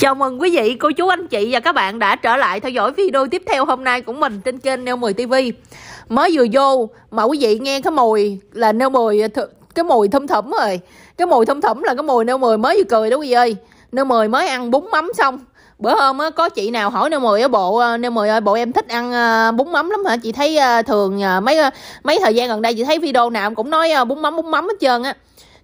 Chào mừng quý vị, cô chú, anh chị và các bạn đã trở lại theo dõi video tiếp theo hôm nay của mình trên kênh Neo 10 TV Mới vừa vô mà quý vị nghe cái mùi là Neo 10, cái mùi thâm thẩm rồi Cái mùi thâm thẩm là cái mùi Neo 10 mới vừa cười đó quý vị ơi Neo 10 mới ăn bún mắm xong Bữa hôm á, có chị nào hỏi Neo 10 ở bộ ờ, Neo 10 ơi bộ em thích ăn ờ, bún mắm lắm hả Chị thấy ờ, thường mấy mấy thời gian gần đây chị thấy video nào cũng nói bún mắm bún mắm hết trơn á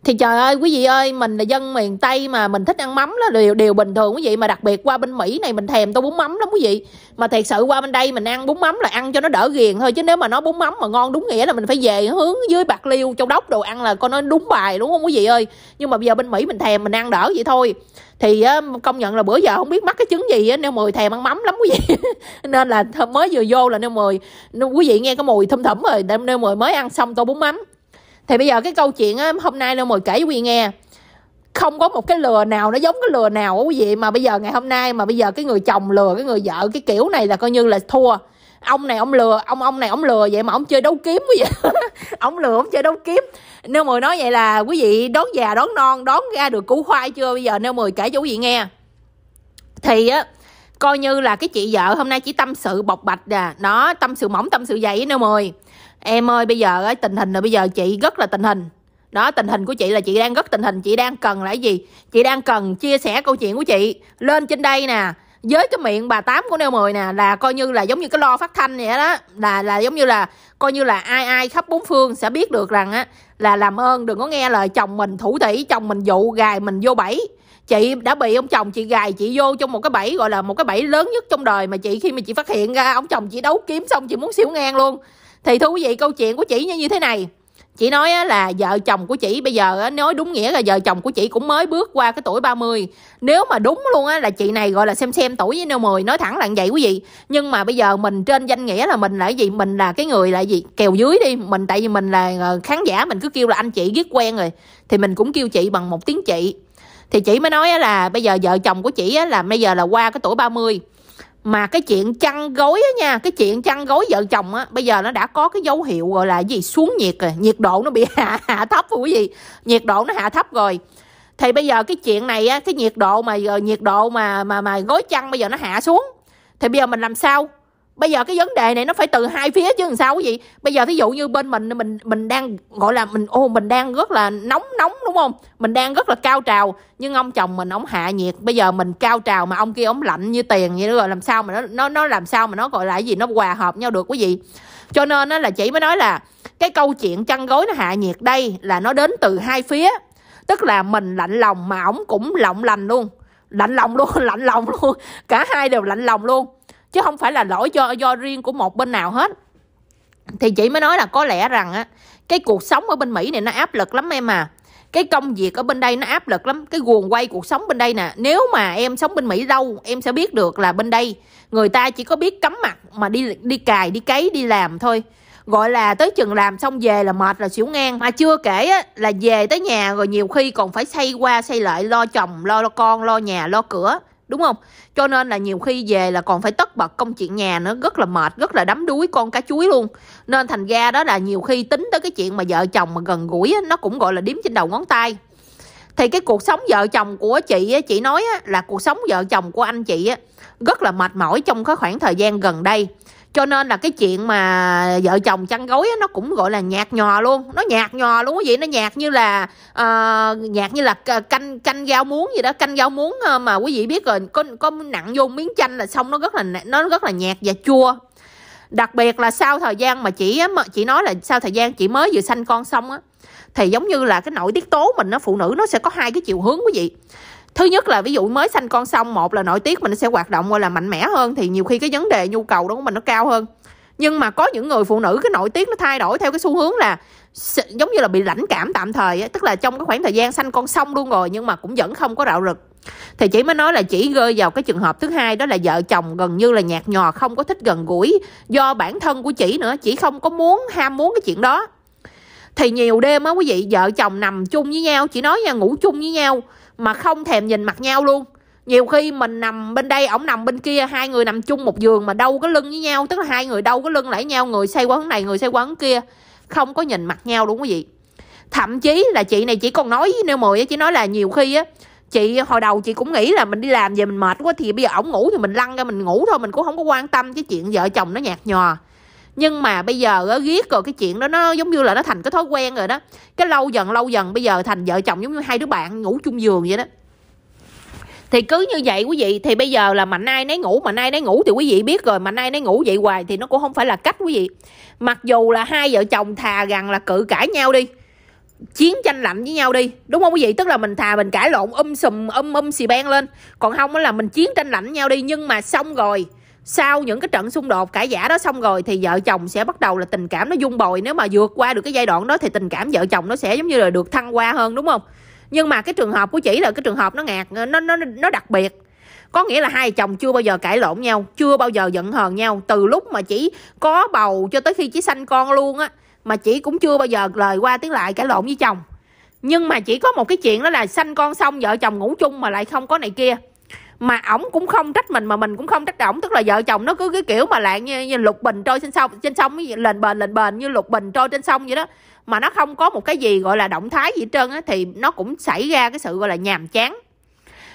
thì trời ơi quý vị ơi mình là dân miền tây mà mình thích ăn mắm là đều đều bình thường quý vị mà đặc biệt qua bên mỹ này mình thèm tô bún mắm lắm quý vị mà thiệt sự qua bên đây mình ăn bún mắm là ăn cho nó đỡ ghiền thôi chứ nếu mà nó bún mắm mà ngon đúng nghĩa là mình phải về hướng dưới bạc liêu châu đốc đồ ăn là con nói đúng bài đúng không quý vị ơi nhưng mà bây giờ bên mỹ mình thèm mình ăn đỡ vậy thôi thì công nhận là bữa giờ không biết mắc cái trứng gì á nêu mười thèm ăn mắm lắm quý vị nên là mới vừa vô là nêu mười quý vị nghe cái mùi thum thủm rồi nêu mười mới ăn xong tô bún mắm thì bây giờ cái câu chuyện á, hôm nay đâu mời kể quý vị nghe không có một cái lừa nào nó giống cái lừa nào quý vị mà bây giờ ngày hôm nay mà bây giờ cái người chồng lừa cái người vợ cái kiểu này là coi như là thua ông này ông lừa ông ông này ông lừa vậy mà ông chơi đấu kiếm quý vị ông lừa ông chơi đấu kiếm nếu mời nói vậy là quý vị đón già đón non đón ra được củ khoai chưa bây giờ nếu mời kể cho quý vị nghe thì á coi như là cái chị vợ hôm nay chỉ tâm sự bộc bạch à nó tâm sự mỏng tâm sự dày nếu mười em ơi bây giờ cái tình hình là bây giờ chị rất là tình hình đó tình hình của chị là chị đang rất tình hình chị đang cần là cái gì chị đang cần chia sẻ câu chuyện của chị lên trên đây nè với cái miệng bà tám của neo mười nè là coi như là giống như cái lo phát thanh vậy đó là là giống như là coi như là ai ai khắp bốn phương sẽ biết được rằng á là làm ơn đừng có nghe lời chồng mình thủ tỷ chồng mình dụ gài mình vô bẫy chị đã bị ông chồng chị gài chị vô trong một cái bẫy gọi là một cái bẫy lớn nhất trong đời mà chị khi mà chị phát hiện ra ông chồng chị đấu kiếm xong chị muốn xỉu ngang luôn thì thưa quý vị câu chuyện của chị như như thế này chị nói là vợ chồng của chị bây giờ nói đúng nghĩa là vợ chồng của chị cũng mới bước qua cái tuổi 30 nếu mà đúng luôn á là chị này gọi là xem xem tuổi với nêu 10 nói thẳng là vậy quý vị nhưng mà bây giờ mình trên danh nghĩa là mình là cái gì mình là cái người là gì kèo dưới đi mình tại vì mình là ờ, khán giả mình cứ kêu là anh chị ghét quen rồi thì mình cũng kêu chị bằng một tiếng chị thì chị mới nói là bây giờ vợ chồng của chị là bây giờ là qua cái tuổi 30 mươi mà cái chuyện chăn gối á nha cái chuyện chăn gối vợ chồng á bây giờ nó đã có cái dấu hiệu gọi là gì xuống nhiệt rồi nhiệt độ nó bị hạ hạ thấp rồi quý vị nhiệt độ nó hạ thấp rồi thì bây giờ cái chuyện này á cái nhiệt độ mà giờ nhiệt độ mà mà mà gối chăn bây giờ nó hạ xuống thì bây giờ mình làm sao bây giờ cái vấn đề này nó phải từ hai phía chứ làm sao quý vị bây giờ thí dụ như bên mình mình mình đang gọi là mình ô mình đang rất là nóng nóng đúng không mình đang rất là cao trào nhưng ông chồng mình ông hạ nhiệt bây giờ mình cao trào mà ông kia ông lạnh như tiền vậy rồi làm sao mà nó nó nó làm sao mà nó gọi là cái gì nó hòa hợp nhau được quý vị cho nên nó là chỉ mới nói là cái câu chuyện chăn gối nó hạ nhiệt đây là nó đến từ hai phía tức là mình lạnh lòng mà ổng cũng lộng lành luôn lạnh lòng luôn lạnh lòng luôn cả hai đều lạnh lòng luôn chứ không phải là lỗi do do riêng của một bên nào hết thì chị mới nói là có lẽ rằng á cái cuộc sống ở bên mỹ này nó áp lực lắm em à cái công việc ở bên đây nó áp lực lắm cái guồng quay cuộc sống bên đây nè nếu mà em sống bên mỹ lâu em sẽ biết được là bên đây người ta chỉ có biết cấm mặt mà đi đi cài đi cấy đi làm thôi gọi là tới chừng làm xong về là mệt là xỉu ngang mà chưa kể á, là về tới nhà rồi nhiều khi còn phải xây qua xây lại lo chồng lo, lo con lo nhà lo cửa đúng không cho nên là nhiều khi về là còn phải tất bật công chuyện nhà nữa rất là mệt rất là đắm đuối con cá chuối luôn nên thành ra đó là nhiều khi tính tới cái chuyện mà vợ chồng mà gần gũi á, nó cũng gọi là điếm trên đầu ngón tay thì cái cuộc sống vợ chồng của chị á, chị nói á, là cuộc sống vợ chồng của anh chị á, rất là mệt mỏi trong cái khoảng thời gian gần đây cho nên là cái chuyện mà vợ chồng chăn gối ấy, nó cũng gọi là nhạt nhòa luôn nó nhạt nhòa luôn quý vị nó nhạt như là uh, nhạt như là canh canh rau muống gì đó canh rau muống ờ, mà quý vị biết rồi có có nặng vô miếng chanh là xong nó rất là nó rất là nhạt và chua đặc biệt là sau thời gian mà chị chị nói là sau thời gian chị mới vừa sanh con xong á thì giống như là cái nội tiết tố mình nó phụ nữ nó sẽ có hai cái chiều hướng quý vị thứ nhất là ví dụ mới sanh con xong một là nội tiết mình sẽ hoạt động gọi là mạnh mẽ hơn thì nhiều khi cái vấn đề nhu cầu đó của mình nó cao hơn nhưng mà có những người phụ nữ cái nội tiết nó thay đổi theo cái xu hướng là giống như là bị lãnh cảm tạm thời ấy. tức là trong cái khoảng thời gian sanh con xong luôn rồi nhưng mà cũng vẫn không có rạo rực thì chị mới nói là chỉ rơi vào cái trường hợp thứ hai đó là vợ chồng gần như là nhạt nhòa không có thích gần gũi do bản thân của chị nữa chỉ không có muốn ham muốn cái chuyện đó thì nhiều đêm á quý vị vợ chồng nằm chung với nhau chị nói nha ngủ chung với nhau mà không thèm nhìn mặt nhau luôn nhiều khi mình nằm bên đây ổng nằm bên kia hai người nằm chung một giường mà đâu có lưng với nhau tức là hai người đâu có lưng lại nhau người xây quán này người xây quán kia không có nhìn mặt nhau đúng không gì thậm chí là chị này chỉ còn nói với nêu mười chỉ nói là nhiều khi á chị hồi đầu chị cũng nghĩ là mình đi làm về mình mệt quá thì bây giờ ổng ngủ thì mình lăn ra mình ngủ thôi mình cũng không có quan tâm cái chuyện vợ chồng nó nhạt nhòa nhưng mà bây giờ ghét rồi cái chuyện đó nó giống như là nó thành cái thói quen rồi đó cái lâu dần lâu dần bây giờ thành vợ chồng giống như hai đứa bạn ngủ chung giường vậy đó thì cứ như vậy quý vị thì bây giờ là mạnh ai nấy ngủ mạnh nay nấy ngủ thì quý vị biết rồi mạnh ai nấy ngủ vậy hoài thì nó cũng không phải là cách quý vị mặc dù là hai vợ chồng thà rằng là cự cãi nhau đi chiến tranh lạnh với nhau đi đúng không quý vị tức là mình thà mình cãi lộn um sùm um um xì ben lên còn không là mình chiến tranh lạnh với nhau đi nhưng mà xong rồi sau những cái trận xung đột cãi giả đó xong rồi thì vợ chồng sẽ bắt đầu là tình cảm nó dung bồi nếu mà vượt qua được cái giai đoạn đó thì tình cảm vợ chồng nó sẽ giống như là được thăng hoa hơn đúng không nhưng mà cái trường hợp của chị là cái trường hợp nó ngạt nó nó nó đặc biệt có nghĩa là hai chồng chưa bao giờ cãi lộn nhau chưa bao giờ giận hờn nhau từ lúc mà chỉ có bầu cho tới khi chỉ sanh con luôn á mà chị cũng chưa bao giờ lời qua tiếng lại cãi lộn với chồng nhưng mà chỉ có một cái chuyện đó là sanh con xong vợ chồng ngủ chung mà lại không có này kia mà ổng cũng không trách mình mà mình cũng không trách ổng tức là vợ chồng nó cứ cái kiểu mà lạng như, như lục bình trôi trên sông trên sông lền bền lền bền như lục bình trôi trên sông vậy đó mà nó không có một cái gì gọi là động thái gì hết trơn á thì nó cũng xảy ra cái sự gọi là nhàm chán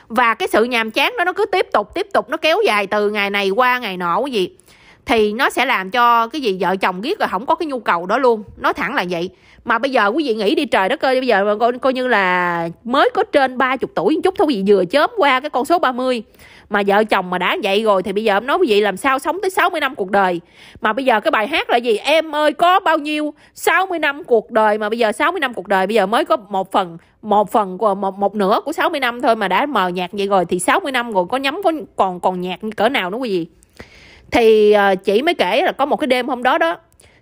và cái sự nhàm chán đó nó cứ tiếp tục tiếp tục nó kéo dài từ ngày này qua ngày nọ cái gì thì nó sẽ làm cho cái gì vợ chồng biết rồi không có cái nhu cầu đó luôn nói thẳng là vậy mà bây giờ quý vị nghĩ đi trời đất ơi bây giờ coi, coi như là mới có trên 30 tuổi một chút thôi quý vị vừa chớm qua cái con số 30 mà vợ chồng mà đã vậy rồi thì bây giờ em nói quý vị làm sao sống tới 60 năm cuộc đời mà bây giờ cái bài hát là gì em ơi có bao nhiêu 60 năm cuộc đời mà bây giờ 60 năm cuộc đời bây giờ mới có một phần một phần của một một nửa của 60 năm thôi mà đã mờ nhạt vậy rồi thì 60 năm rồi có nhắm có còn còn nhạt cỡ nào nữa quý vị thì ờ, chị mới kể là có một cái đêm hôm đó đó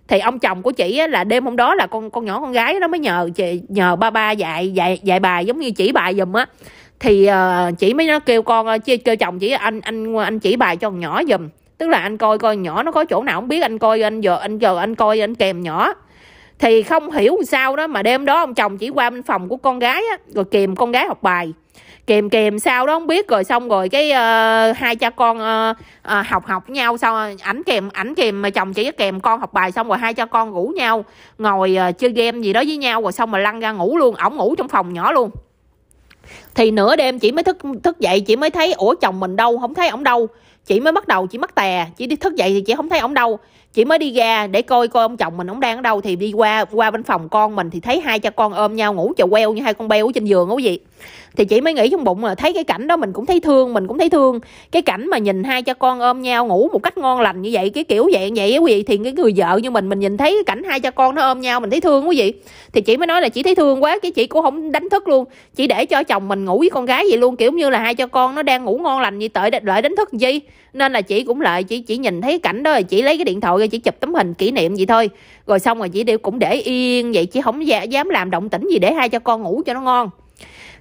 thì ông chồng của chị là đêm hôm đó là con con nhỏ con gái nó mới nhờ chị nhờ ba ba dạy dạy dạy bài giống như chỉ bài giùm á thì ờ, chị mới nó kêu con kêu, ờ, kêu chồng chỉ anh anh anh chỉ bài cho con nhỏ giùm tức là anh coi coi nhỏ nó có chỗ nào không biết anh coi anh giờ anh giờ anh coi anh kèm nhỏ thì không hiểu sao đó mà đêm đó ông chồng chỉ qua bên phòng của con gái á rồi kèm con gái học bài kèm kèm sao đó không biết rồi xong rồi cái uh, hai cha con uh, uh, học học nhau xong ảnh kèm ảnh kèm mà chồng chỉ kèm con học bài xong rồi hai cha con ngủ nhau ngồi uh, chơi game gì đó với nhau rồi xong rồi lăn ra ngủ luôn ổng ngủ trong phòng nhỏ luôn thì nửa đêm chị mới thức thức dậy chị mới thấy ủa chồng mình đâu không thấy ổng đâu chị mới bắt đầu chị mắc tè chị đi thức dậy thì chị không thấy ổng đâu chị mới đi ra để coi coi ông chồng mình ổng đang ở đâu thì đi qua qua bên phòng con mình thì thấy hai cha con ôm nhau ngủ chà queo như hai con beo trên giường quý gì thì chị mới nghĩ trong bụng là thấy cái cảnh đó mình cũng thấy thương mình cũng thấy thương cái cảnh mà nhìn hai cha con ôm nhau ngủ một cách ngon lành như vậy cái kiểu dạng vậy quý vị thì cái người vợ như mình mình nhìn thấy cái cảnh hai cha con nó ôm nhau mình thấy thương quý vị thì chị mới nói là chị thấy thương quá cái chị cũng không đánh thức luôn chỉ để cho chồng mình ngủ với con gái vậy luôn kiểu như là hai cha con nó đang ngủ ngon lành như tợi đợi đánh thức gì nên là chị cũng lại chị chỉ nhìn thấy cảnh đó là chị lấy cái điện thoại ra chị chụp tấm hình kỷ niệm vậy thôi rồi xong rồi chị đều cũng để yên vậy chị không dạ, dám làm động tĩnh gì để hai cha con ngủ cho nó ngon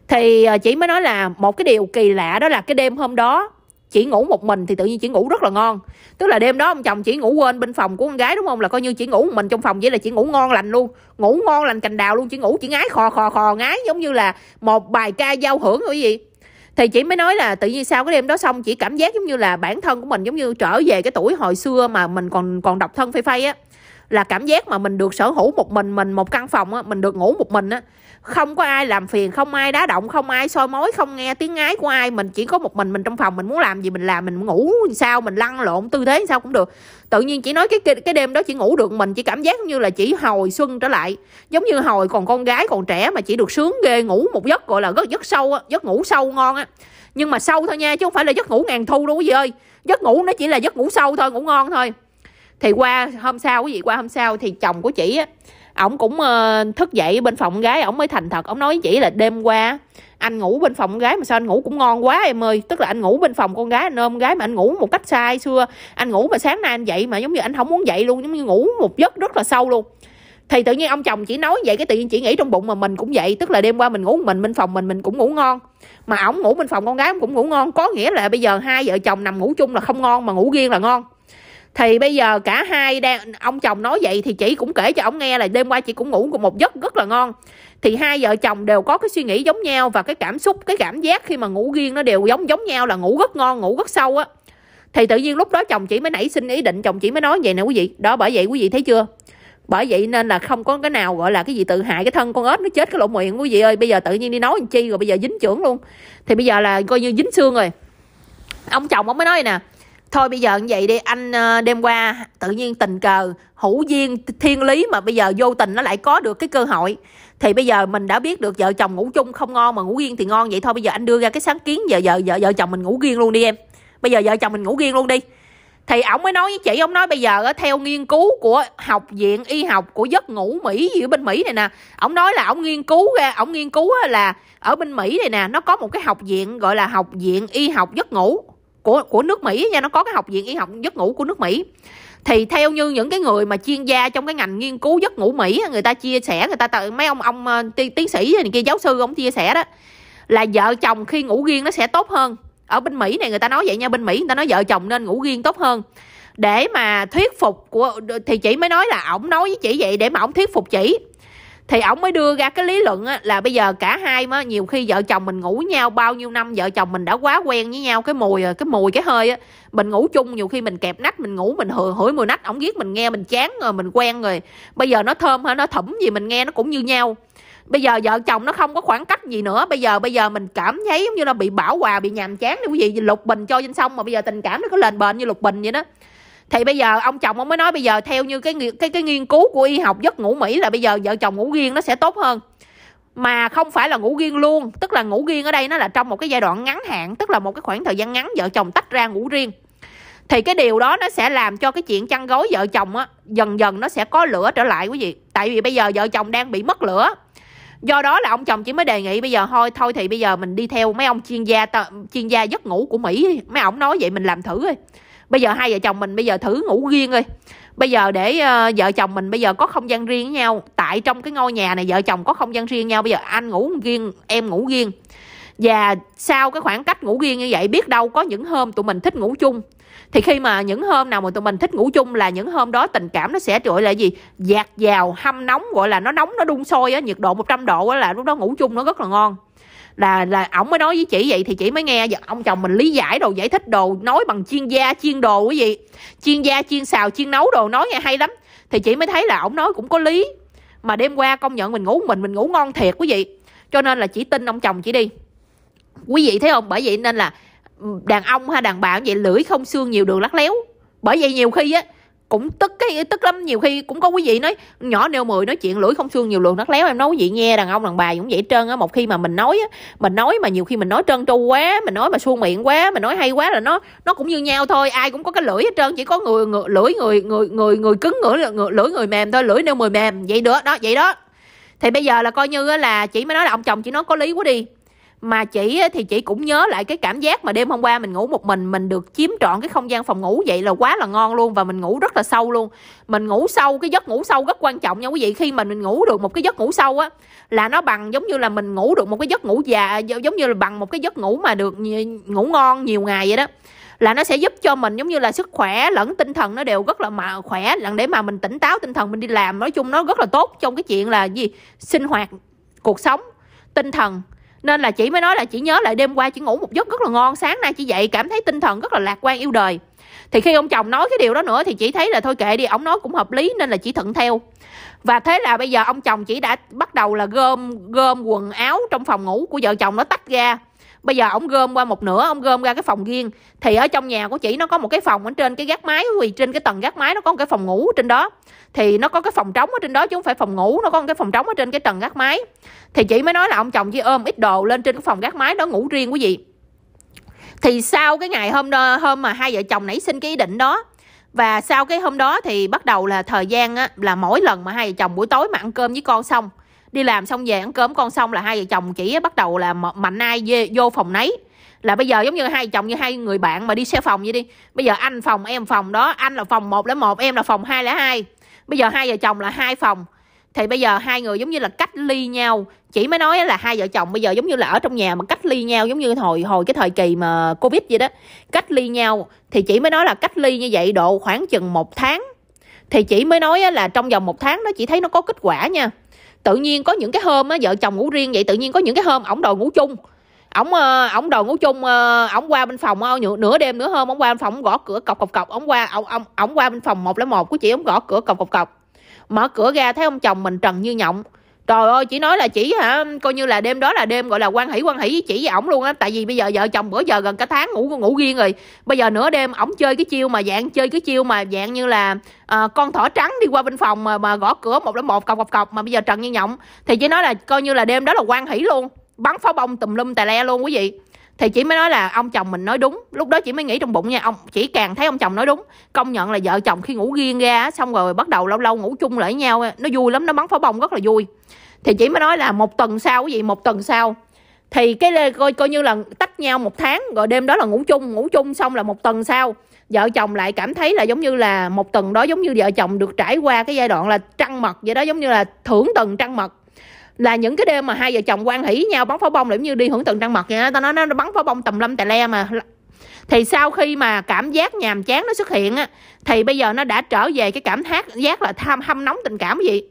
thì ờ, chị mới nói là một cái điều kỳ lạ đó là cái đêm hôm đó chị ngủ một mình thì tự nhiên chị ngủ rất là ngon tức là đêm đó ông chồng chỉ ngủ quên bên phòng của con gái đúng không là coi như chỉ ngủ một mình trong phòng vậy là chị ngủ ngon lành luôn ngủ ngon lành cành đào luôn chị ngủ chị ngái khò khò khò ngái giống như là một bài ca giao hưởng cái gì thì chị mới nói là tự nhiên sau cái đêm đó xong chị cảm giác giống như là bản thân của mình giống như trở về cái tuổi hồi xưa mà mình còn còn độc thân phê phê á là cảm giác mà mình được sở hữu một mình mình một căn phòng á mình được ngủ một mình á không có ai làm phiền không ai đá động không ai soi mối không nghe tiếng ngái của ai mình chỉ có một mình mình trong phòng mình muốn làm gì mình làm mình ngủ sao mình lăn lộn tư thế sao cũng được tự nhiên chỉ nói cái cái đêm đó chỉ ngủ được mình chỉ cảm giác như là chỉ hồi xuân trở lại giống như hồi còn con gái còn trẻ mà chỉ được sướng ghê ngủ một giấc gọi là giấc giấc sâu á giấc ngủ sâu ngon á nhưng mà sâu thôi nha chứ không phải là giấc ngủ ngàn thu đâu quý vị ơi giấc ngủ nó chỉ là giấc ngủ sâu thôi ngủ ngon thôi thì qua hôm sau quý vị qua hôm sau thì chồng của chị á ổng cũng uh, thức dậy bên phòng gái ổng mới thành thật ổng nói với chị là đêm qua anh ngủ bên phòng con gái mà sao anh ngủ cũng ngon quá em ơi tức là anh ngủ bên phòng con gái anh ôm gái mà anh ngủ một cách sai xưa anh ngủ mà sáng nay anh dậy mà giống như anh không muốn dậy luôn giống như ngủ một giấc rất là sâu luôn thì tự nhiên ông chồng chỉ nói vậy cái tự nhiên chị nghĩ trong bụng mà mình cũng vậy tức là đêm qua mình ngủ mình bên phòng mình mình cũng ngủ ngon mà ổng ngủ bên phòng con gái cũng ngủ ngon có nghĩa là bây giờ hai vợ chồng nằm ngủ chung là không ngon mà ngủ riêng là ngon thì bây giờ cả hai đang ông chồng nói vậy thì chị cũng kể cho ông nghe là đêm qua chị cũng ngủ một giấc rất là ngon thì hai vợ chồng đều có cái suy nghĩ giống nhau và cái cảm xúc cái cảm giác khi mà ngủ riêng nó đều giống giống nhau là ngủ rất ngon ngủ rất sâu á thì tự nhiên lúc đó chồng chị mới nảy sinh ý định chồng chị mới nói vậy nè quý vị đó bởi vậy quý vị thấy chưa bởi vậy nên là không có cái nào gọi là cái gì tự hại cái thân con ếch nó chết cái lỗ miệng quý vị ơi bây giờ tự nhiên đi nói chi rồi bây giờ dính trưởng luôn thì bây giờ là coi như dính xương rồi ông chồng ông mới nói nè thôi bây giờ như vậy đi anh ờ, đêm qua tự nhiên tình cờ hữu duyên thiên lý mà bây giờ vô tình nó lại có được cái cơ hội thì bây giờ mình đã biết được vợ chồng ngủ chung không ngon mà ngủ riêng thì ngon vậy thôi bây giờ anh đưa ra cái sáng kiến giờ vợ vợ vợ chồng mình ngủ riêng luôn đi em bây giờ vợ chồng mình ngủ riêng luôn đi thì ổng mới nói với chị ông nói bây giờ theo nghiên cứu của học viện y học của giấc ngủ mỹ gì ở bên mỹ này nè ổng nói là ổng nghiên cứu ra ổng nghiên cứu là ở bên mỹ này nè nó có một cái học viện gọi là học viện y học giấc ngủ của của nước Mỹ nha nó có cái học viện y học giấc ngủ của nước Mỹ thì theo như những cái người mà chuyên gia trong cái ngành nghiên cứu giấc ngủ Mỹ người ta chia sẻ người ta mấy ông ông ờ, tiến sĩ này kia giáo sư ông chia sẻ đó là vợ chồng khi ngủ riêng nó sẽ tốt hơn ở bên Mỹ này người ta nói vậy nha bên Mỹ người ta nói vợ chồng nên ngủ riêng tốt hơn để mà thuyết phục của thì chị mới nói là ổng nói với chị vậy để mà ổng thuyết phục chị thì ổng mới đưa ra cái lý luận á, là bây giờ cả hai mà nhiều khi vợ chồng mình ngủ nhau bao nhiêu năm vợ chồng mình đã quá quen với nhau cái mùi à, cái mùi cái hơi á mình ngủ chung nhiều khi mình kẹp nách mình ngủ mình hừ hửi mùi nách ổng giết mình nghe mình chán rồi ờ, mình quen rồi bây giờ nó thơm hay nó thẩm gì mình nghe nó cũng như nhau bây giờ vợ chồng nó không có khoảng cách gì nữa bây giờ bây giờ mình cảm thấy giống như là bị bảo hòa bị nhàm chán đi quý vị lục bình cho trên sông mà bây giờ tình cảm nó có lên bền như lục bình vậy đó thì bây giờ ông chồng ông mới nói bây giờ theo như cái cái cái nghiên cứu của y học giấc ngủ Mỹ là bây giờ vợ chồng ngủ riêng nó sẽ tốt hơn mà không phải là ngủ riêng luôn tức là ngủ riêng ở đây nó là trong một cái giai đoạn ngắn hạn tức là một cái khoảng thời gian ngắn vợ chồng tách ra ngủ riêng thì cái điều đó nó sẽ làm cho cái chuyện chăn gối vợ chồng á dần dần nó sẽ có lửa trở lại quý vị tại vì bây giờ vợ chồng đang bị mất lửa do đó là ông chồng chỉ mới đề nghị bây giờ thôi thôi thì bây giờ mình đi theo mấy ông chuyên gia chuyên gia giấc ngủ của mỹ mấy ông nói vậy mình làm thử thôi bây giờ hai vợ chồng mình bây giờ thử ngủ riêng đi bây giờ để uh, vợ chồng mình bây giờ có không gian riêng với nhau tại trong cái ngôi nhà này vợ chồng có không gian riêng nhau bây giờ anh ngủ riêng em ngủ riêng và sau cái khoảng cách ngủ riêng như vậy biết đâu có những hôm tụi mình thích ngủ chung thì khi mà những hôm nào mà tụi mình thích ngủ chung là những hôm đó tình cảm nó sẽ gọi là gì dạt dào hâm nóng gọi là nó nóng nó đun sôi á nhiệt độ 100 độ á là lúc đó ngủ chung nó rất là ngon là là ổng mới nói với chị vậy thì chị mới nghe giờ ông chồng mình lý giải đồ giải thích đồ nói bằng chuyên gia chuyên đồ quý vị chuyên gia chuyên xào chuyên nấu đồ nói nghe hay lắm thì chị mới thấy là ổng nói cũng có lý mà đêm qua công nhận mình ngủ mình mình ngủ ngon thiệt quý vị cho nên là chỉ tin ông chồng chỉ đi quý vị thấy không bởi vậy nên là đàn ông hay đàn bà vậy lưỡi không xương nhiều đường lắc léo bởi vậy nhiều khi á cũng tức cái tức lắm nhiều khi cũng có quý vị nói nhỏ nêu mười nói chuyện lưỡi không xương nhiều lượng nát léo em nói quý vị nghe đàn ông đàn bà cũng vậy trơn á một khi mà mình nói á mình nói mà nhiều khi mình nói trơn tru quá mình nói mà suông miệng quá mình nói hay quá là nó nó cũng như nhau thôi ai cũng có cái lưỡi hết trơn chỉ có người, người lưỡi người người người người cứng người, người lưỡi người mềm thôi lưỡi nêu mười mềm vậy được đó vậy đó thì bây giờ là coi như là chị mới nói là ông chồng chị nói có lý quá đi mà chị thì chị cũng nhớ lại cái cảm giác mà đêm hôm qua mình ngủ một mình mình được chiếm trọn cái không gian phòng ngủ vậy là quá là ngon luôn và mình ngủ rất là sâu luôn mình ngủ sâu cái giấc ngủ sâu rất quan trọng nha quý vị khi mà mình ngủ được một cái giấc ngủ sâu á là nó bằng giống như là mình ngủ được một cái giấc ngủ già giống như là bằng một cái giấc ngủ mà được ngủ ngon nhiều ngày vậy đó là nó sẽ giúp cho mình giống như là sức khỏe lẫn tinh thần nó đều rất là mà khỏe lẫn để mà mình tỉnh táo tinh thần mình đi làm nói chung nó rất là tốt trong cái chuyện là gì sinh hoạt cuộc sống tinh thần nên là chị mới nói là chị nhớ lại đêm qua chị ngủ một giấc rất là ngon sáng nay chị dậy cảm thấy tinh thần rất là lạc quan yêu đời thì khi ông chồng nói cái điều đó nữa thì chị thấy là thôi kệ đi ông nói cũng hợp lý nên là chị thuận theo và thế là bây giờ ông chồng chỉ đã bắt đầu là gom gom quần áo trong phòng ngủ của vợ chồng nó tách ra bây giờ ông gom qua một nửa ông gom ra cái phòng riêng thì ở trong nhà của chị nó có một cái phòng ở trên cái gác máy vì trên cái tầng gác máy nó có một cái phòng ngủ trên đó thì nó có cái phòng trống ở trên đó chứ không phải phòng ngủ nó có một cái phòng trống ở trên cái tầng gác máy thì chị mới nói là ông chồng chị ôm ít đồ lên trên cái phòng gác máy đó ngủ riêng của chị thì sau cái ngày hôm đó, hôm mà hai vợ chồng nảy sinh cái ý định đó và sau cái hôm đó thì bắt đầu là thời gian á, là mỗi lần mà hai vợ chồng buổi tối mà ăn cơm với con xong đi làm xong về ăn cơm con xong là hai vợ chồng chỉ bắt đầu là mạnh ai vô phòng nấy là bây giờ giống như hai chồng như hai người bạn mà đi xe phòng vậy đi bây giờ anh phòng em phòng đó anh là phòng một một em là phòng hai hai bây giờ hai vợ chồng là hai phòng thì bây giờ hai người giống như là cách ly nhau chỉ mới nói là hai vợ chồng bây giờ giống như là ở trong nhà mà cách ly nhau giống như hồi hồi cái thời kỳ mà covid vậy đó cách ly nhau thì chỉ mới nói là cách ly như vậy độ khoảng chừng một tháng thì chỉ mới nói là trong vòng một tháng nó chỉ thấy nó có kết quả nha tự nhiên có những cái hôm á vợ chồng ngủ riêng vậy tự nhiên có những cái hôm ổng đòi ngủ chung ổng ờ, ổng đòi ngủ chung ờ, ổng qua bên phòng ờ, nửa đêm nửa hôm ổng qua bên phòng gõ cửa cọc cọc cọc ổng qua ổng ổng qua bên phòng một một của chị ổng gõ cửa cọc cọc cọc mở cửa ra thấy ông chồng mình trần như nhộng trời ơi chỉ nói là chỉ hả coi như là đêm đó là đêm gọi là quan hỷ quan hỷ với chỉ với ổng luôn á tại vì bây giờ vợ chồng bữa giờ gần cả tháng ngủ ngủ riêng rồi bây giờ nửa đêm ổng chơi cái chiêu mà dạng chơi cái chiêu mà dạng như là à, con thỏ trắng đi qua bên phòng mà, mà gõ cửa một đến một cọc cọc cọc mà bây giờ trần như nhộng thì chỉ nói là coi như là đêm đó là quan hỷ luôn bắn pháo bông tùm lum tài le luôn quý vị thì chỉ mới nói là ông chồng mình nói đúng lúc đó chỉ mới nghĩ trong bụng nha ông chỉ càng thấy ông chồng nói đúng công nhận là vợ chồng khi ngủ riêng ra xong rồi bắt đầu lâu lâu ngủ chung lại với nhau nó vui lắm nó bắn pháo bông rất là vui thì chỉ mới nói là một tuần sau cái gì một tuần sau thì cái lê coi coi như là tách nhau một tháng rồi đêm đó là ngủ chung ngủ chung xong là một tuần sau vợ chồng lại cảm thấy là giống như là một tuần đó giống như vợ chồng được trải qua cái giai đoạn là trăng mật vậy đó giống như là thưởng tuần trăng mật là những cái đêm mà hai vợ chồng quan hỷ nhau bắn pháo bông là như đi hưởng tuần trăng mật vậy đó. tao nói nó bắn pháo bông tầm lâm tè le mà thì sau khi mà cảm giác nhàm chán nó xuất hiện á thì bây giờ nó đã trở về cái cảm thác giác là tham hâm nóng tình cảm gì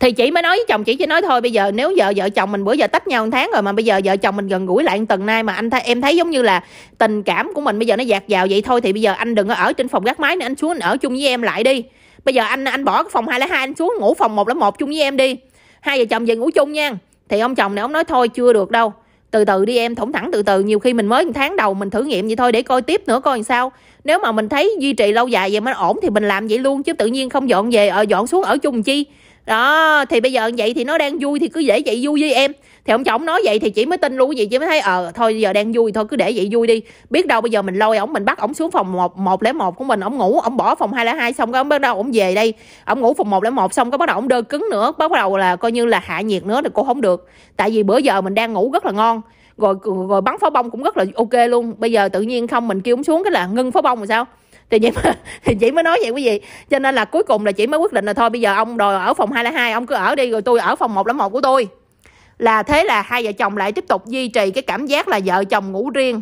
thì chị mới nói với chồng chị chỉ nói thôi bây giờ nếu vợ vợ chồng mình bữa giờ tách nhau một tháng rồi mà bây giờ vợ chồng mình gần gũi lại tuần nay mà anh thấy em thấy giống như là tình cảm của mình bây giờ nó dạt vào vậy thôi thì bây giờ anh đừng có ở trên phòng gác máy nữa anh xuống anh ở chung với em lại đi bây giờ anh anh bỏ cái phòng hai 202 anh xuống ngủ phòng một một chung với em đi hai vợ chồng về ngủ chung nha thì ông chồng này ông nói thôi chưa được đâu từ từ đi em thủng thẳng từ từ nhiều khi mình mới một tháng đầu mình thử nghiệm vậy thôi để coi tiếp nữa coi làm sao nếu mà mình thấy duy trì lâu dài vậy mới ổn thì mình làm vậy luôn chứ tự nhiên không dọn về ở ờ, dọn xuống ở chung chi đó thì bây giờ vậy thì nó đang vui thì cứ dễ vậy vui với em thì ông chồng nói vậy thì chị mới tin luôn vậy chị mới thấy ờ thôi giờ đang vui thôi cứ để vậy vui đi biết đâu bây giờ mình lôi ổng mình bắt ổng xuống phòng một một lẻ một của mình ổng ngủ ổng bỏ phòng hai lẻ hai xong cái ổng bắt đầu ổng về đây ổng ngủ phòng một lẻ một xong cái bắt đầu ổng đơ cứng nữa bắt đầu là coi như là hạ nhiệt nữa thì cô không được tại vì bữa giờ mình đang ngủ rất là ngon rồi rồi bắn pháo bông cũng rất là ok luôn bây giờ tự nhiên không mình kêu ổng xuống cái là ngưng pháo bông rồi sao thì chị mới, thì chị mới nói vậy quý vị cho nên là cuối cùng là chị mới quyết định là thôi bây giờ ông đòi ở phòng hai là hai ông cứ ở đi rồi tôi ở phòng một lẻ một của tôi là thế là hai vợ chồng lại tiếp tục duy trì cái cảm giác là vợ chồng ngủ riêng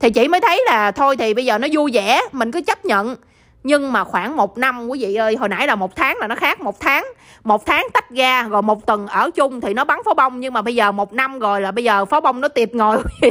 thì chị mới thấy là thôi thì bây giờ nó vui vẻ mình cứ chấp nhận nhưng mà khoảng một năm quý vị ơi hồi nãy là một tháng là nó khác một tháng một tháng tách ra rồi một tuần ở chung thì nó bắn pháo bông nhưng mà bây giờ một năm rồi là bây giờ pháo bông nó tiệt ngồi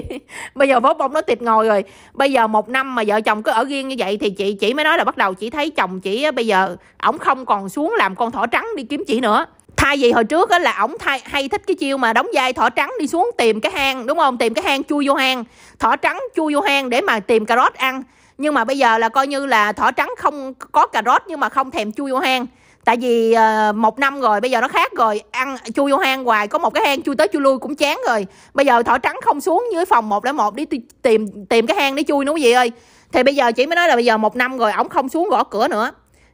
bây giờ pháo bông nó tiệt ngồi rồi bây giờ một năm mà vợ chồng cứ ở riêng như vậy thì chị chỉ mới nói là bắt đầu chỉ thấy chồng chỉ bây giờ ổng không còn xuống làm con thỏ trắng đi kiếm chị nữa thay vì hồi trước á là ổng thay hay thích cái chiêu mà đóng vai thỏ trắng đi xuống tìm cái hang đúng không tìm cái hang chui vô hang thỏ trắng chui vô hang để mà tìm cà rốt ăn nhưng mà bây giờ là coi như là thỏ trắng không có cà rốt nhưng mà không thèm chui vô hang tại vì uh, một năm rồi bây giờ nó khác rồi ăn chui vô hang hoài có một cái hang chui tới chui lui cũng chán rồi bây giờ thỏ trắng không xuống dưới phòng một một đi tìm tìm cái hang để chui nó gì ơi thì bây giờ chỉ mới nói là bây giờ một năm rồi ổng không xuống gõ cửa nữa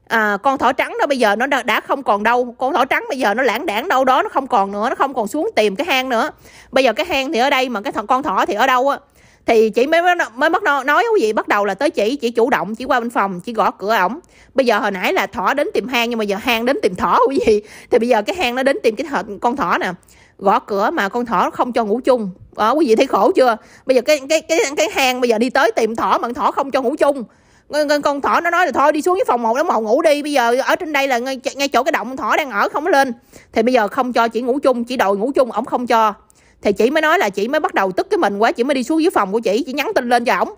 à, con thỏ trắng đó bây giờ nó đã không còn đâu con thỏ trắng bây giờ nó lãng đảng đâu đó nó không còn nữa nó không còn xuống tìm cái hang nữa bây giờ cái hang thì ở đây mà cái thằng con thỏ thì ở đâu á thì chị mới mới bắt đầu nói quý vị bắt đầu là tới chị chị chủ động chỉ qua bên phòng chỉ gõ cửa ổng bây giờ hồi nãy là thỏ đến tìm hang nhưng mà giờ hang đến tìm thỏ quý vị thì bây giờ cái hang nó đến tìm cái thợ, con thỏ nè gõ cửa mà con thỏ không cho ngủ chung đó ờ, quý vị thấy khổ chưa bây giờ cái cái cái cái hang bây giờ đi tới tìm thỏ mà thỏ không cho ngủ chung con thỏ nó nói là thôi đi xuống với phòng một đó một ngủ đi bây giờ ở trên đây là ngay, ngay chỗ cái động thỏ đang ở không có lên thì bây giờ không cho chị ngủ chung chị đòi ngủ chung ổng không cho thì chị mới nói là chị mới bắt đầu tức cái mình quá chị mới đi xuống dưới phòng của chị chị nhắn tin lên cho ổng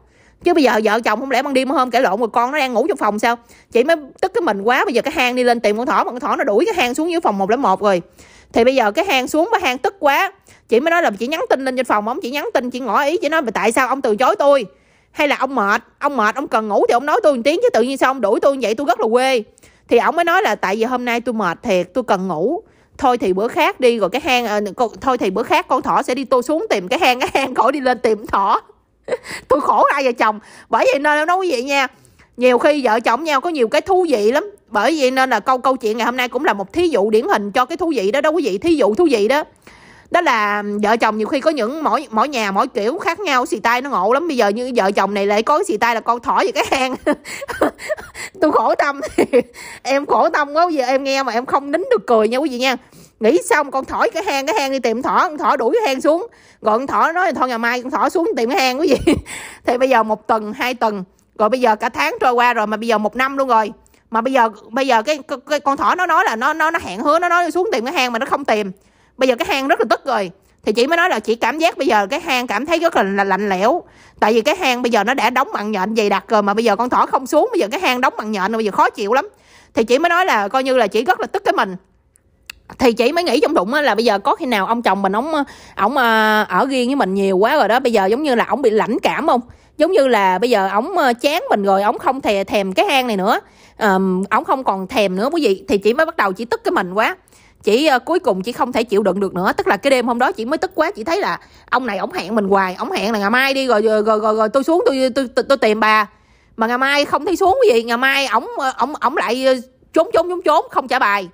chứ bây giờ vợ chồng không lẽ ban đêm hôm kể lộn rồi con nó đang ngủ trong phòng sao chị mới tức cái mình quá bây giờ cái hang đi lên tìm con thỏ mà con thỏ nó đuổi cái hang xuống dưới phòng 101 rồi thì bây giờ cái hang xuống mà hang tức quá chị mới nói là chị nhắn tin lên trên phòng ông chị nhắn tin chị ngỏ ý chị nói mà tại sao ông từ chối tôi hay là ông mệt ông mệt ông cần ngủ thì ông nói tôi một tiếng chứ tự nhiên sao ông đuổi tôi như vậy tôi rất là quê thì ông mới nói là tại vì hôm nay tôi mệt thiệt tôi cần ngủ thôi thì bữa khác đi rồi cái hang ờ, thôi thì bữa khác con thỏ sẽ đi tôi xuống tìm cái hang cái hang khỏi đi lên tìm thỏ tôi khổ ai vợ chồng bởi vậy nên nói vậy nha nhiều khi vợ chồng nhau có nhiều cái thú vị lắm bởi vậy nên là câu câu chuyện ngày hôm nay cũng là một thí dụ điển hình cho cái thú vị đó đó quý vị thí dụ thú vị đó đó là vợ chồng nhiều khi có những mỗi mỗi nhà mỗi kiểu khác nhau xì tay nó ngộ lắm bây giờ như vợ chồng này lại có xì tay là con thỏ về cái hang tôi khổ tâm em khổ tâm quá bây giờ em nghe mà em không nín được cười nha quý vị nha nghĩ xong con thỏ cái hang cái hang đi tìm thỏ con thỏ đuổi cái hang xuống rồi con thỏ nói thôi ngày mai con thỏ xuống tìm cái hang quý vị thì bây giờ một tuần hai tuần rồi bây giờ cả tháng trôi qua rồi mà bây giờ một năm luôn rồi mà bây giờ bây giờ cái, cái, cái con thỏ nó nói là nó nó nó hẹn hứa nó nói xuống tìm cái hang mà nó không tìm bây giờ cái hang rất là tức rồi thì chị mới nói là chị cảm giác bây giờ cái hang cảm thấy rất là, là lạnh lẽo tại vì cái hang bây giờ nó đã đóng bằng nhện dày đặc rồi mà bây giờ con thỏ không xuống bây giờ cái hang đóng bằng nhện rồi bây giờ khó chịu lắm thì chị mới nói là coi như là chị rất là tức cái mình thì chị mới nghĩ trong bụng là bây giờ có khi nào ông chồng mình ông ờ, ông ờ, ở riêng với mình nhiều quá rồi đó bây giờ giống như là ông bị lãnh cảm không giống như là bây giờ ông ờ, chán mình rồi ông không thèm thèm cái hang này nữa ổng um, không còn thèm nữa quý vị thì chị mới bắt đầu chị tức cái mình quá chị uh, ờ, cuối cùng chị không thể chịu đựng được nữa tức là cái đêm hôm đó chị mới tức quá chị thấy là ông này ổng hẹn mình hoài ổng hẹn là ngày mai đi rồi rồi rồi, rồi, rồi tôi xuống tôi tôi, tôi tôi tìm bà mà ngày mai không thấy xuống cái gì ngày mai ổng ờ, ổng ổng lại ờ, trốn trốn trốn trốn không trả bài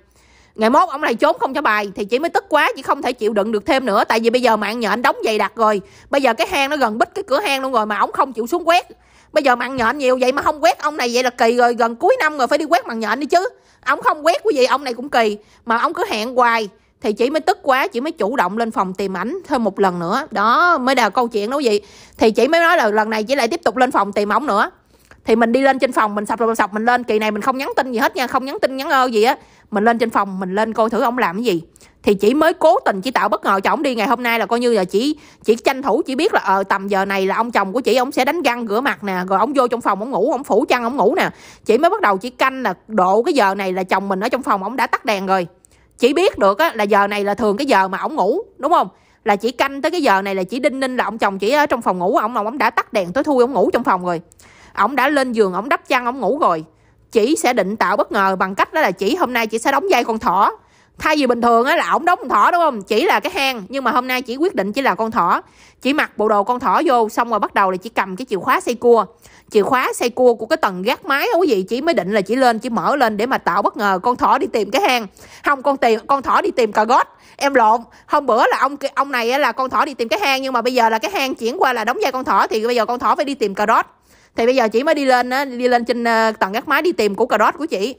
ngày mốt ông này trốn không trả bài thì chị mới tức quá chị không thể chịu đựng được thêm nữa tại vì bây giờ mạng nhện đóng dày đặc rồi bây giờ cái hang nó gần bít cái cửa hang luôn rồi mà ổng không chịu xuống quét bây giờ mạng nhện nhiều vậy mà không quét ông này vậy là kỳ rồi gần cuối năm rồi phải đi quét mạng nhện đi chứ ông không quét quý vị ông này cũng kỳ mà ông cứ hẹn hoài thì chị mới tức quá chị mới chủ động lên phòng tìm ảnh thêm một lần nữa đó mới đào câu chuyện đó gì thì chị mới nói là lần này chị lại tiếp tục lên phòng tìm ổng nữa thì mình đi lên trên phòng mình sập rồi sập mình lên kỳ này mình không nhắn tin gì hết nha không nhắn tin nhắn ơ gì á mình lên trên phòng mình lên coi thử ông làm cái gì thì chỉ mới cố tình chỉ tạo bất ngờ cho ổng đi ngày hôm nay là coi như là chỉ chỉ tranh thủ chỉ biết là ờ tầm giờ này là ông chồng của chị ông sẽ đánh răng rửa mặt nè rồi ông vô trong phòng ông ngủ ông phủ chăn ông ngủ nè chỉ mới bắt đầu chỉ canh là độ cái giờ này là chồng mình ở trong phòng ông đã tắt đèn rồi chỉ biết được á, là giờ này là thường cái giờ mà ông ngủ đúng không là chỉ canh tới cái giờ này là chỉ đinh ninh là ông chồng chỉ ở trong phòng ngủ ông ông đã tắt đèn tối thui ông ngủ trong phòng rồi ông đã lên giường ông đắp chăn ông ngủ rồi chỉ sẽ định tạo bất ngờ bằng cách đó là chỉ hôm nay chỉ sẽ đóng dây con thỏ thay vì bình thường á là ổng đóng con thỏ đúng không chỉ là cái hang nhưng mà hôm nay chỉ quyết định chỉ là con thỏ chỉ mặc bộ đồ con thỏ vô xong rồi bắt đầu là chỉ cầm cái chìa khóa xây cua chìa khóa xây cua của cái tầng gác mái quý vị chỉ mới định là chỉ lên chỉ mở lên để mà tạo bất ngờ con thỏ đi tìm cái hang không con tìm con thỏ đi tìm cà gót em lộn hôm bữa là ông ông này là con thỏ đi tìm cái hang nhưng mà bây giờ là cái hang chuyển qua là đóng vai con thỏ thì bây giờ con thỏ phải đi tìm cà rốt thì bây giờ chỉ mới đi lên á đi lên trên ờ, tầng gác mái đi tìm củ cà rốt của chị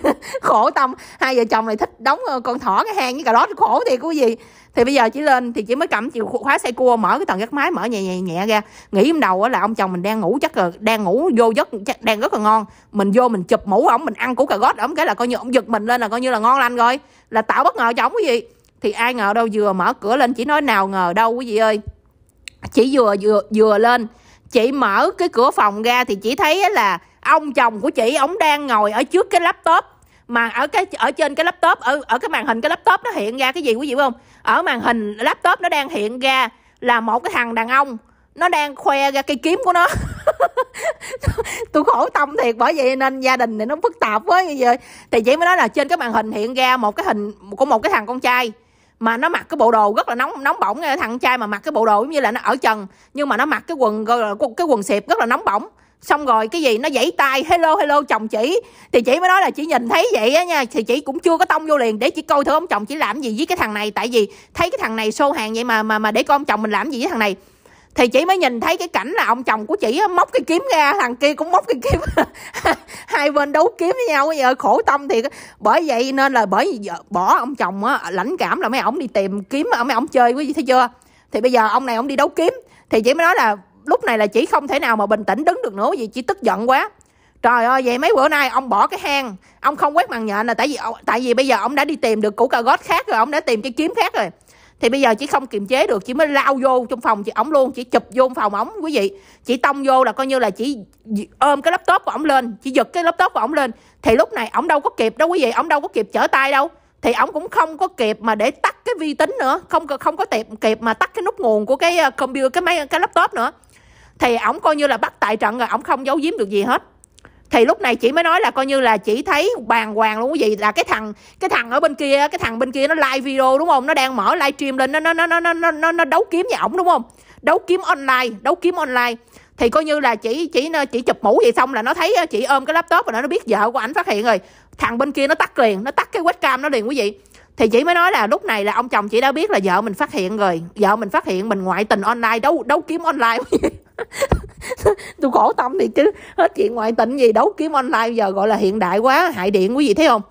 khổ tâm hai vợ chồng này thích đóng ờ, con thỏ cái hang với cà rốt khổ thiệt quý gì thì bây giờ chỉ lên thì chỉ mới cầm chìa khóa xe cua mở cái tầng gác mái mở nhẹ nhẹ nhẹ ra nghĩ trong đầu là ông chồng mình đang ngủ chắc là đang ngủ vô giấc chắc đang rất là ngon mình vô mình chụp mũ ổng mình ăn củ cà rốt ổng cái là coi như ổng giật mình lên là coi như là ngon lành rồi là tạo bất ngờ cho ổng quý vị thì ai ngờ đâu vừa mở cửa lên chỉ nói nào ngờ đâu quý vị ơi chỉ vừa vừa vừa lên chị mở cái cửa phòng ra thì chỉ thấy là ông chồng của chị ổng đang ngồi ở trước cái laptop mà ở cái ở trên cái laptop ở ở cái màn hình cái laptop nó hiện ra cái gì quý vị không ở màn hình laptop nó đang hiện ra là một cái thằng đàn ông nó đang khoe ra cây kiếm của nó tôi khổ tâm thiệt bởi vậy nên gia đình này nó phức tạp quá như vậy thì chị mới nói là trên cái màn hình hiện ra một cái hình của một cái thằng con trai mà nó mặc cái bộ đồ rất là nóng nóng bỏng thằng trai mà mặc cái bộ đồ giống như là nó ở trần nhưng mà nó mặc cái quần cái quần xịp rất là nóng bỏng xong rồi cái gì nó giãy tay hello hello chồng chị thì chị mới nói là chị nhìn thấy vậy á nha thì chị cũng chưa có tông vô liền để chị coi thử ông chồng chị làm gì với cái thằng này tại vì thấy cái thằng này xô hàng vậy mà mà mà để coi ông chồng mình làm gì với thằng này thì chị mới nhìn thấy cái cảnh là ông chồng của chị á, móc cái kiếm ra thằng kia cũng móc cái kiếm hai bên đấu kiếm với nhau giờ khổ tâm thì bởi vậy nên là bởi vì bỏ ông chồng á lãnh cảm là mấy ổng đi tìm kiếm mấy ổng chơi quý vị thấy chưa thì bây giờ ông này ông đi đấu kiếm thì chị mới nói là lúc này là chỉ không thể nào mà bình tĩnh đứng được nữa vì chỉ tức giận quá trời ơi vậy mấy bữa nay ông bỏ cái hang ông không quét màn nhện là tại vì tại vì bây giờ ông đã đi tìm được củ cà gót khác rồi ông đã tìm cái kiếm khác rồi thì bây giờ chỉ không kiềm chế được chỉ mới lao vô trong phòng chị ổng luôn chỉ chụp vô phòng ổng quý vị chỉ tông vô là coi như là chỉ ôm cái laptop của ổng lên chỉ giật cái laptop của ổng lên thì lúc này ổng đâu có kịp đâu quý vị ổng đâu có kịp trở tay đâu thì ổng cũng không có kịp mà để tắt cái vi tính nữa không không có kịp kịp mà tắt cái nút nguồn của cái ờ, computer cái máy cái laptop nữa thì ổng coi như là bắt tại trận rồi ổng không giấu giếm được gì hết thì lúc này chị mới nói là coi như là chỉ thấy bàn hoàng luôn cái gì là cái thằng cái thằng ở bên kia cái thằng bên kia nó like video đúng không nó đang mở live stream lên nó nó nó nó nó nó, nó đấu kiếm với ổng đúng không đấu kiếm online đấu kiếm online thì coi như là chỉ chỉ chỉ chụp mũ vậy xong là nó thấy ờ, chị ôm cái laptop và nó biết vợ của ảnh phát hiện rồi thằng bên kia nó tắt liền nó tắt cái webcam nó liền quý vị thì chị mới nói là lúc này là ông chồng chị đã biết là vợ mình phát hiện rồi vợ mình phát hiện mình ngoại tình online đấu đấu kiếm online tôi khổ tâm thì chứ hết chuyện ngoại tình gì đấu kiếm online giờ gọi là hiện đại quá hại điện quý vị thấy không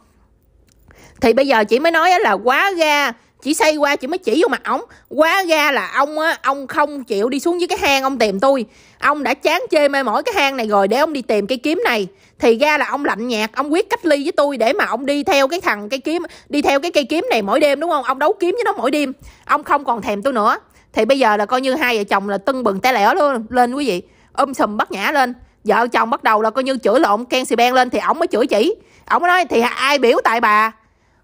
thì bây giờ chị mới nói là quá ga chỉ xây qua chị mới chỉ vô mặt ổng quá ga là ông á ông không chịu đi xuống dưới cái hang ông tìm tôi ông đã chán chê mê mỏi cái hang này rồi để ông đi tìm cây kiếm này thì ra là ông lạnh nhạt ông quyết cách ly với tôi để mà ông đi theo cái thằng cây kiếm đi theo cái cây kiếm này mỗi đêm đúng không ông đấu kiếm với nó mỗi đêm ông không còn thèm tôi nữa thì bây giờ là coi như hai vợ chồng là tưng bừng té lẻo luôn lên quý vị ôm sùm bắt nhã lên vợ chồng bắt đầu là coi như chửi lộn ken xì ben lên thì ổng mới chửi chỉ ổng nói thì ai biểu tại bà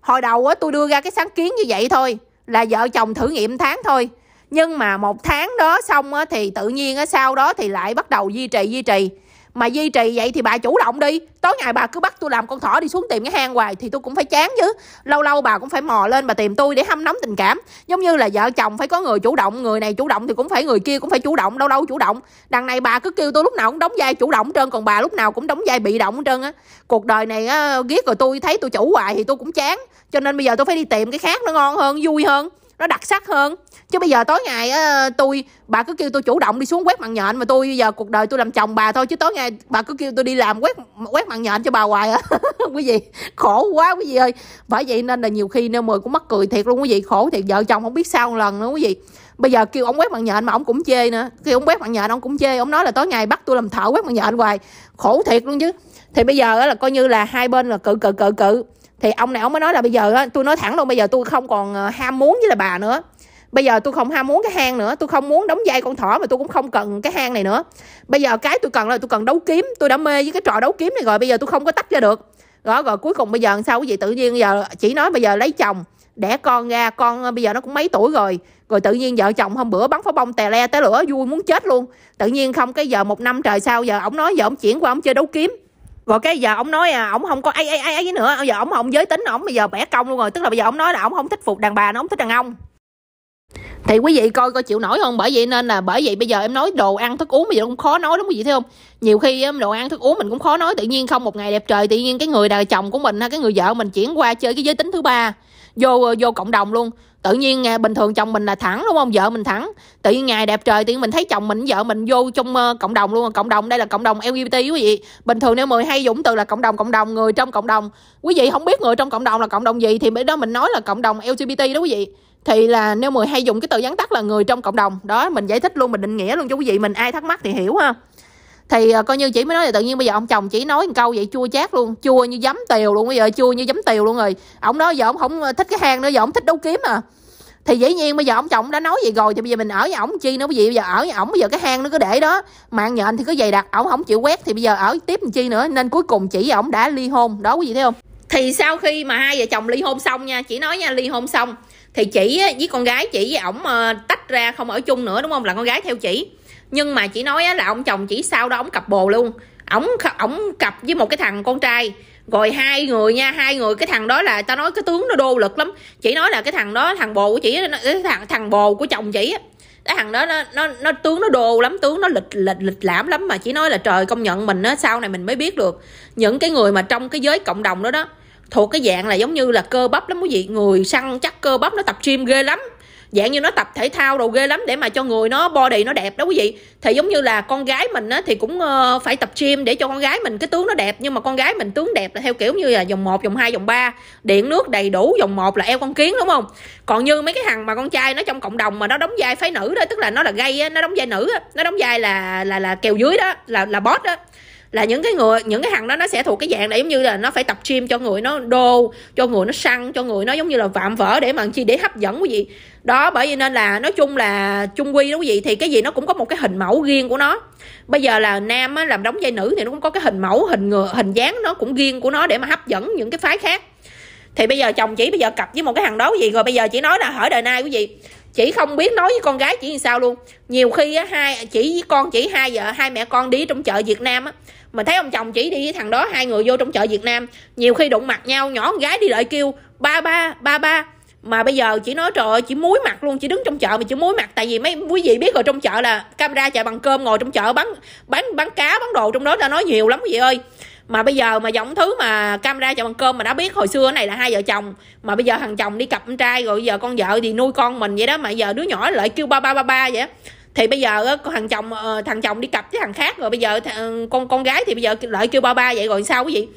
hồi đầu á tôi đưa ra cái sáng kiến như vậy thôi là vợ chồng thử nghiệm tháng thôi nhưng mà một tháng đó xong á thì tự nhiên á sau đó thì lại bắt đầu duy trì duy trì mà duy trì vậy thì bà chủ động đi tối ngày bà cứ bắt tôi làm con thỏ đi xuống tìm cái hang hoài thì tôi cũng phải chán chứ lâu lâu bà cũng phải mò lên bà tìm tôi để hâm nóng tình cảm giống như là vợ chồng phải có người chủ động người này chủ động thì cũng phải người kia cũng phải chủ động lâu lâu chủ động đằng này bà cứ kêu tôi lúc nào cũng đóng vai chủ động trơn còn bà lúc nào cũng đóng vai bị động trơn á cuộc đời này á ghét rồi tôi thấy tôi chủ hoài thì tôi cũng chán cho nên bây giờ tôi phải đi tìm cái khác nó ngon hơn vui hơn nó đặc sắc hơn chứ bây giờ tối ngày á, ờ, tôi bà cứ kêu tôi chủ động đi xuống quét mặt nhện mà tôi bây giờ cuộc đời tôi làm chồng bà thôi chứ tối ngày bà cứ kêu tôi đi làm quét quét mặt nhện cho bà hoài á à. quý vị khổ quá quý vị ơi bởi vậy nên là nhiều khi nêu mười cũng mắc cười thiệt luôn quý vị khổ thiệt vợ chồng không biết sao một lần nữa quý vị bây giờ kêu ông quét mặt nhện mà ông cũng chê nữa khi ông quét mặt nhện ông cũng chê ông nói là tối ngày bắt tôi làm thợ quét mặt nhện hoài khổ thiệt luôn chứ thì bây giờ là coi như là hai bên là cự cự cự cự thì ông này ông mới nói là bây giờ tôi nói thẳng luôn bây giờ tôi không còn ờ, ham muốn với là bà nữa bây giờ tôi không ham muốn cái hang nữa tôi không muốn đóng vai con thỏ mà tôi cũng không cần cái hang này nữa bây giờ cái tôi cần là tôi cần đấu kiếm tôi đã mê với cái trò đấu kiếm này rồi bây giờ tôi không có tách ra được đó rồi cuối cùng bây giờ sao quý vị tự nhiên giờ chỉ nói bây giờ lấy chồng đẻ con ra con ờ, bây giờ nó cũng mấy tuổi rồi rồi tự nhiên vợ chồng hôm bữa bắn pháo bông tè le tới lửa vui muốn chết luôn tự nhiên không cái giờ một năm trời sau giờ ổng nói giờ ổng chuyển qua ổng chơi đấu kiếm rồi cái giờ ông nói à ổng không có ai ai ai ấy nữa giờ ông không giới tính ông bây giờ bẻ cong luôn rồi tức là bây giờ ông nói là ông không thích phục đàn bà nó ông thích đàn ông thì quý vị coi coi chịu nổi không bởi vậy nên là bởi vậy bây giờ em nói đồ ăn thức uống bây giờ cũng khó nói đúng quý vị thấy không nhiều khi em đồ ăn thức uống mình cũng khó nói tự nhiên không một ngày đẹp trời tự nhiên cái người đàn chồng của mình hay cái người vợ mình chuyển qua chơi cái giới tính thứ ba vô vô cộng đồng luôn tự nhiên ngày bình thường chồng mình là thẳng đúng không vợ mình thẳng tự nhiên ngày đẹp trời tự nhiên mình thấy chồng mình vợ mình vô trong uh, cộng đồng luôn cộng đồng đây là cộng đồng lgbt quý vị bình thường nếu mười hay dũng từ là cộng đồng cộng đồng người trong cộng đồng quý vị không biết người trong cộng đồng là cộng đồng gì thì bữa đó mình nói là cộng đồng lgbt đó quý vị thì là nếu mười hay dùng cái từ gián tắt là người trong cộng đồng đó mình giải thích luôn mình định nghĩa luôn cho quý vị mình ai thắc mắc thì hiểu ha thì ờ, coi như chỉ mới nói là tự nhiên bây giờ ông chồng chỉ nói một câu vậy chua chát luôn chua như giấm tiều luôn bây giờ chua như giấm tiều luôn rồi ông đó giờ ông không ờ, thích cái hang nữa giờ ông thích đấu kiếm à thì dĩ nhiên bây giờ ông chồng đã nói vậy rồi thì bây giờ mình ở với ổng chi nữa bây giờ, bây giờ ở với ổng bây giờ cái hang nó cứ để đó mạng nhện thì cứ dày đặt ổng không chịu quét thì bây giờ ở tiếp làm chi nữa nên cuối cùng chỉ ổng đã ly hôn đó quý vị thấy không thì sau khi mà hai vợ chồng ly hôn xong nha chỉ nói nha ly hôn xong thì chỉ với con gái chỉ với ổng ờ, tách ra không ở chung nữa đúng không là con gái theo chỉ nhưng mà chỉ nói là ông chồng chỉ sau đó ông cặp bồ luôn ổng ổng cặp với một cái thằng con trai rồi hai người nha hai người cái thằng đó là tao nói cái tướng nó đô lực lắm chỉ nói là cái thằng đó thằng bồ của chị thằng thằng bồ của chồng chị á, cái thằng đó nó nó nó tướng nó đồ lắm tướng nó lịch lịch lịch lãm lắm mà chỉ nói là trời công nhận mình á sau này mình mới biết được những cái người mà trong cái giới cộng đồng đó đó thuộc cái dạng là giống như là cơ bắp lắm quý vị người săn chắc cơ bắp nó tập gym ghê lắm dạng như nó tập thể thao đồ ghê lắm để mà cho người nó body nó đẹp đó quý vị thì giống như là con gái mình á, thì cũng ờ, phải tập gym để cho con gái mình cái tướng nó đẹp nhưng mà con gái mình tướng đẹp là theo kiểu như là vòng 1, vòng 2, vòng 3 điện nước đầy đủ vòng 1 là eo con kiến đúng không còn như mấy cái thằng mà con trai nó trong cộng đồng mà nó đóng vai phái nữ đó tức là nó là gay á, nó đóng vai nữ á, nó đóng vai là là là kèo dưới đó là là boss đó là những cái người những cái thằng đó nó sẽ thuộc cái dạng là giống như là nó phải tập gym cho người nó đô cho người nó săn cho người nó giống như là vạm vỡ để mà chi để hấp dẫn quý vị đó bởi vì nên là nói chung là chung quy đó quý vị thì cái gì nó cũng có một cái hình mẫu riêng của nó bây giờ là nam á, làm đóng vai nữ thì nó cũng có cái hình mẫu hình ngừa hình dáng nó cũng riêng của nó để mà hấp dẫn những cái phái khác thì bây giờ chồng chỉ bây giờ cặp với một cái thằng đó quý vị rồi bây giờ chỉ nói là hỏi đời nay quý vị chỉ không biết nói với con gái chỉ như sao luôn nhiều khi á hai chỉ với con chỉ hai vợ hai mẹ con đi trong chợ việt nam á mình thấy ông chồng chỉ đi với thằng đó hai người vô trong chợ việt nam nhiều khi đụng mặt nhau nhỏ con gái đi lại kêu ba ba ba ba mà bây giờ chỉ nói trời ơi chỉ muối mặt luôn chỉ đứng trong chợ mà chỉ muối mặt tại vì mấy quý vị biết rồi trong chợ là camera chạy bằng cơm ngồi trong chợ bán bán bán cá bán đồ trong đó ta nói nhiều lắm quý vị ơi mà bây giờ mà giống thứ mà camera chạy bằng cơm mà đã biết hồi xưa này là hai vợ chồng mà bây giờ thằng chồng đi cặp con trai rồi giờ con vợ thì nuôi con mình vậy đó mà giờ đứa nhỏ lại kêu ba ba ba ba vậy đó thì bây giờ thằng chồng ờ, thằng chồng đi cặp với thằng khác rồi bây giờ con con gái thì bây giờ lại kêu ba ba vậy rồi sao quý vị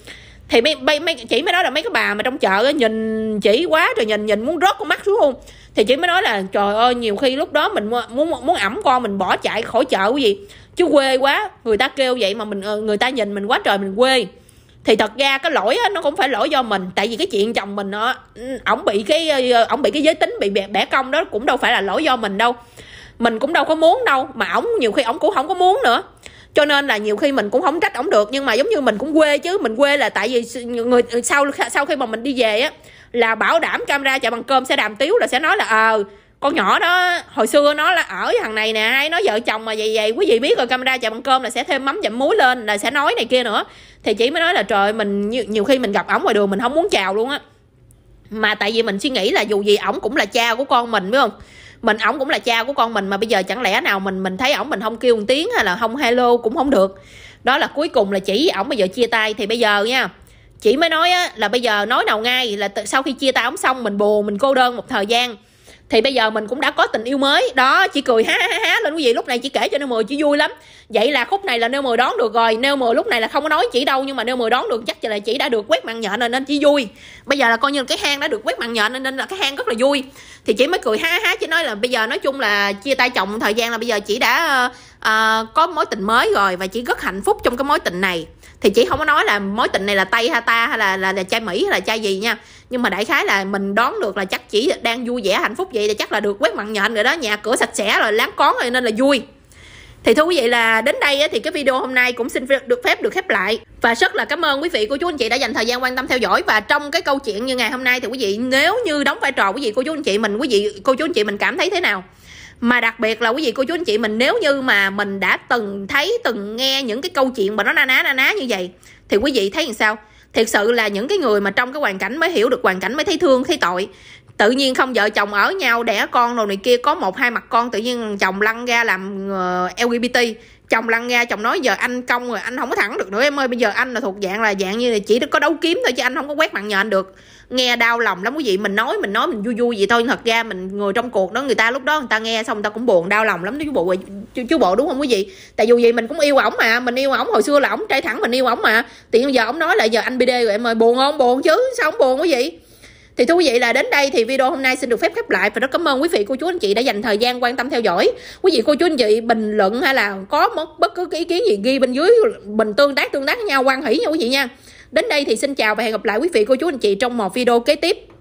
thì mấy, mấy, mấy chị mới nói là mấy cái bà mà trong chợ á, nhìn chỉ quá rồi nhìn nhìn muốn rớt con mắt xuống không thì chỉ mới nói là trời ơi nhiều khi lúc đó mình muốn muốn ẩm con mình bỏ chạy khỏi chợ quý vị chứ quê quá người ta kêu vậy mà mình ờ, người ta nhìn mình quá trời mình quê thì thật ra cái lỗi á, nó cũng phải lỗi do mình tại vì cái chuyện chồng mình nó ờ, ổng bị cái ổng bị cái giới tính bị bẻ, bẻ cong đó cũng đâu phải là lỗi do mình đâu mình cũng đâu có muốn đâu mà ổng nhiều khi ổng cũng không có muốn nữa cho nên là nhiều khi mình cũng không trách ổng được nhưng mà giống như mình cũng quê chứ mình quê là tại vì người sau sau khi mà mình đi về á là bảo đảm camera chạy bằng cơm sẽ đàm tiếu là sẽ nói là ờ con nhỏ đó hồi xưa nó là ở thằng này nè hay nói vợ chồng mà vậy vậy quý vị biết rồi camera chạy bằng cơm là sẽ thêm mắm dặm muối lên là sẽ nói này kia nữa thì chỉ mới nói là trời mình nhiều, nhiều khi mình gặp ổng ngoài đường mình không muốn chào luôn á mà tại vì mình suy nghĩ là dù gì ổng cũng là cha của con mình phải không mình ổng cũng là cha của con mình mà bây giờ chẳng lẽ nào mình mình thấy ổng mình không kêu một tiếng hay là không hello cũng không được đó là cuối cùng là chỉ ổng bây giờ chia tay thì bây giờ nha chỉ mới nói á, là bây giờ nói nào ngay là t- sau khi chia tay ổng xong mình buồn mình cô đơn một thời gian thì bây giờ mình cũng đã có tình yêu mới đó chị cười ha ha ha lên quý vị lúc này chị kể cho nêu mười chị vui lắm vậy là khúc này là nêu mười đón được rồi nêu mười lúc này là không có nói chị đâu nhưng mà nêu mười đón được chắc là chị đã được quét mạng nhện rồi nên chị vui bây giờ là coi như là cái hang đã được quét mạng nhện nên là cái hang rất là vui thì chị mới cười ha ha chị nói là bây giờ nói chung là chia tay chồng thời gian là bây giờ chị đã uh, có mối tình mới rồi và chị rất hạnh phúc trong cái mối tình này thì chị không có nói là mối tình này là tây hay ta hay là là, là trai mỹ hay là trai gì nha nhưng mà đại khái là mình đoán được là chắc chỉ đang vui vẻ hạnh phúc vậy thì chắc là được quét mặn nhện rồi đó nhà cửa sạch sẽ rồi láng cón rồi nên là vui thì thưa quý vị là đến đây thì cái video hôm nay cũng xin được phép được khép lại và rất là cảm ơn quý vị cô chú anh chị đã dành thời gian quan tâm theo dõi và trong cái câu chuyện như ngày hôm nay thì quý vị nếu như đóng vai trò quý vị cô chú anh chị mình quý vị cô chú anh chị mình cảm thấy thế nào mà đặc biệt là quý vị cô chú anh chị mình nếu như mà mình đã từng thấy từng nghe những cái câu chuyện mà nó na ná na ná như vậy thì quý vị thấy làm sao thiệt sự là những cái người mà trong cái hoàn cảnh mới hiểu được hoàn cảnh mới thấy thương thấy tội tự nhiên không vợ chồng ở nhau đẻ con rồi này kia có một hai mặt con tự nhiên chồng lăn ra làm ờ, lgbt chồng lăng ra chồng nói giờ anh công rồi anh không có thẳng được nữa em ơi bây giờ anh là thuộc dạng là dạng như là chỉ có đấu kiếm thôi chứ anh không có quét mạng nhện được nghe đau lòng lắm quý vị mình nói mình nói mình vui vui vậy thôi nhưng thật ra mình người trong cuộc đó người ta lúc đó người ta nghe xong người ta cũng buồn đau lòng lắm đó chú bộ chú, chú bộ đúng không quý vị tại dù gì mình cũng yêu ổng mà mình yêu ổng hồi xưa là ổng trai thẳng mình yêu ổng mà tiện giờ ổng nói là giờ anh bd rồi em ơi buồn không buồn chứ sao không buồn quý vị thì thưa quý vị là đến đây thì video hôm nay xin được phép khép lại và rất cảm ơn quý vị cô chú anh chị đã dành thời gian quan tâm theo dõi quý vị cô chú anh chị bình luận hay là có một bất cứ ý kiến gì ghi bên dưới bình tương tác tương tác với nhau quan hỷ nha quý vị nha đến đây thì xin chào và hẹn gặp lại quý vị cô chú anh chị trong một video kế tiếp